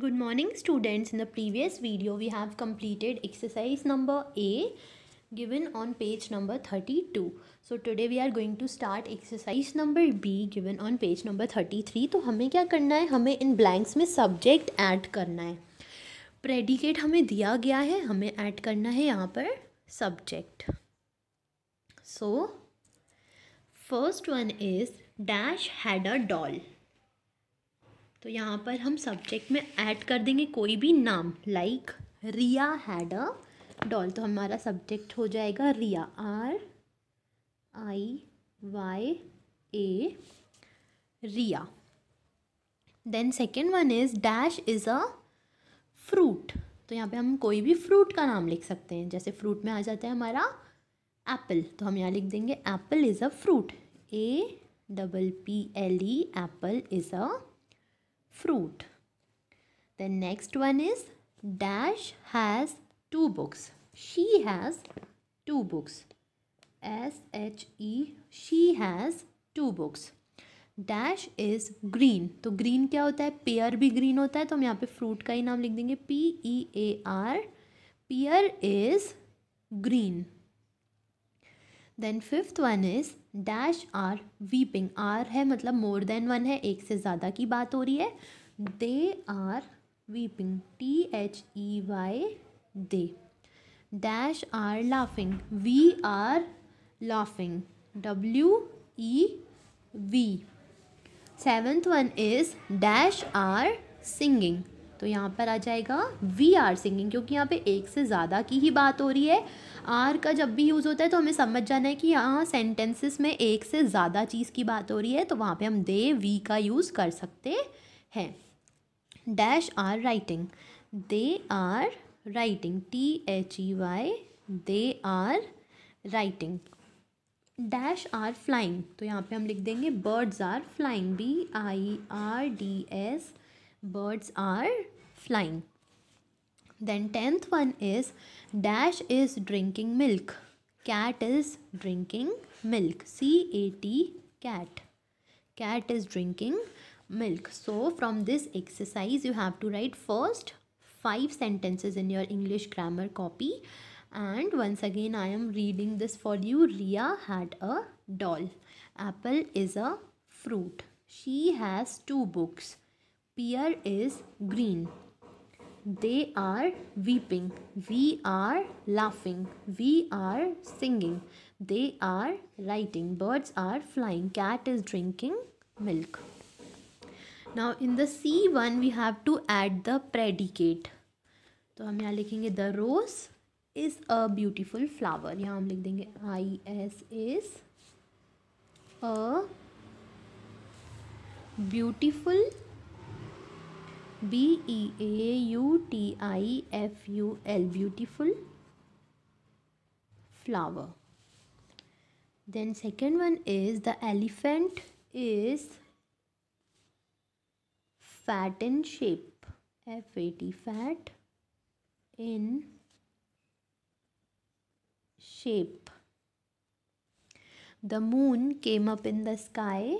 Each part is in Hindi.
Good morning students. In the previous video we have completed exercise number A given on page number 32. So today we are going to start exercise number B given on page number 33. तो हमें क्या करना है हमें इन blanks में subject add करना है Predicate हमें दिया गया है हमें add करना है यहाँ पर subject. So first one is Dash had a doll. तो यहाँ पर हम सब्जेक्ट में ऐड कर देंगे कोई भी नाम like Riya had a doll तो हमारा सब्जेक्ट हो जाएगा Riya R I Y A Riya then second one is dash is a fruit तो यहाँ पे हम कोई भी फ्रूट का नाम लिख सकते हैं जैसे फ्रूट में आ जाता है हमारा एप्पल तो हम यहाँ लिख देंगे apple is a fruit A double P L E apple is a fruit. The next one is Dash has two books. She has two books. S H E she has two books. Dash is green तो green kya hota hai pear bhi green hota hai to hum yahan pe fruit ka hi naam likh denge p e a r pear is green then fifth one is dash are weeping are है मतलब मोर देन वन है एक से ज़्यादा की बात हो रही है they are weeping T H E Y they dash are laughing we are laughing W E we seventh one is dash are singing तो यहाँ पर आ जाएगा वी आर सिंगिंग क्योंकि यहाँ पे एक से ज़्यादा की ही बात हो रही है आर का जब भी यूज़ होता है तो हमें समझ जाना है कि यहाँ सेंटेंसेस में एक से ज़्यादा चीज़ की बात हो रही है तो वहाँ पे हम दे वी का यूज़ कर सकते हैं dash are writing they are writing T H E Y they are writing dash are flying तो यहाँ पे हम लिख देंगे birds are flying B I R D S birds are flying. Then 10th one is dash is drinking milk. Cat is drinking milk. C-A-T cat. Cat is drinking milk. So from this exercise you have to write first five sentences in your English grammar copy and once again I am reading this for you. Ria had a doll. Apple is a fruit. She has two books. Pear is green. they are weeping we are laughing we are singing they are writing birds are flying cat is drinking milk now in the c1 we have to add the predicate तो हम यहाँ लिखेंगे the rose is a beautiful flower यहाँ हम लिख देंगे I S is a beautiful B E A U T I F U L beautiful flower then second one is the elephant is fat in shape F A T fat in shape the moon came up in the sky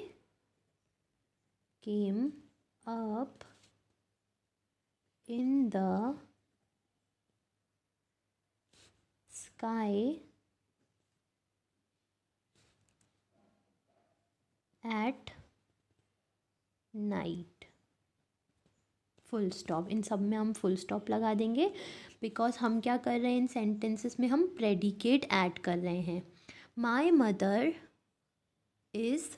came up in the sky at night full stop इन सब में हम फुल स्टॉप लगा देंगे बिकॉज हम क्या कर रहे हैं इन सेंटेंसेस में हम प्रेडिकेट ऐड कर रहे हैं माई मदर इज़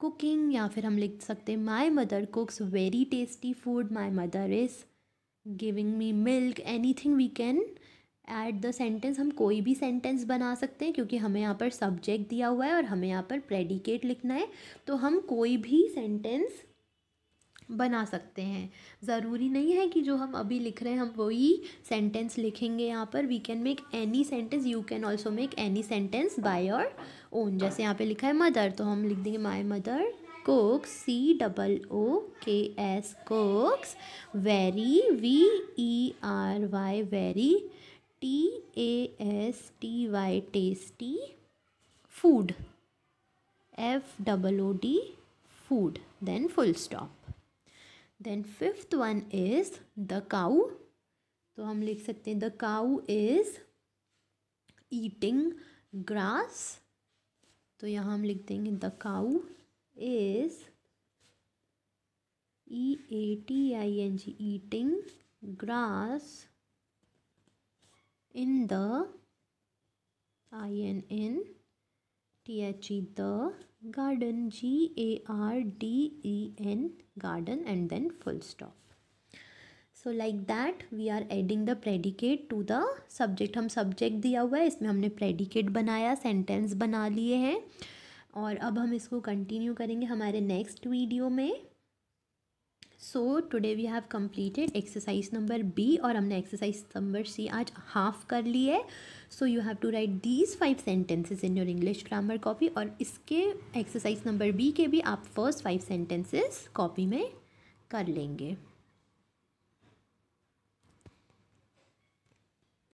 कुकिंग या फिर हम लिख सकते हैं my mother cooks very tasty food my mother is giving me milk anything we can at the sentence हम कोई भी सेंटेंस बना सकते हैं क्योंकि हमें यहाँ पर सब्जेक्ट दिया हुआ है और हमें यहाँ पर प्रेडिकेट लिखना है तो हम कोई भी सेंटेंस बना सकते हैं ज़रूरी नहीं है कि जो हम अभी लिख रहे हैं हम वही सेंटेंस लिखेंगे यहाँ पर we can make any sentence you can also make any sentence by your own जैसे यहाँ पे लिखा है मदर तो हम लिख देंगे my mother cooks C double O K S cooks very V E R Y very T A S T Y tasty food F double O D food then full stop then fifth one is the cow तो हम लिख सकते हैं the cow is eating grass तो यहाँ हम लिख देंगे the cow is E A T I N G eating grass in the I N in T H E the garden G A R D E N garden and then full stop so like that we are adding the predicate to the subject हम सब्जेक्ट दिया हुआ है इसमें हमने प्रेडिकेट बनाया सेंटेंस बना लिए हैं और अब हम इसको कंटिन्यू करेंगे हमारे नेक्स्ट वीडियो में so today we have completed exercise number B और हमने एक्सरसाइज नंबर सी आज हाफ कर ली है so you have to write these five sentences in your English grammar copy और इसके एक्सरसाइज नंबर बी के भी आप फर्स्ट फाइव सेंटेंसेस कॉपी में कर लेंगे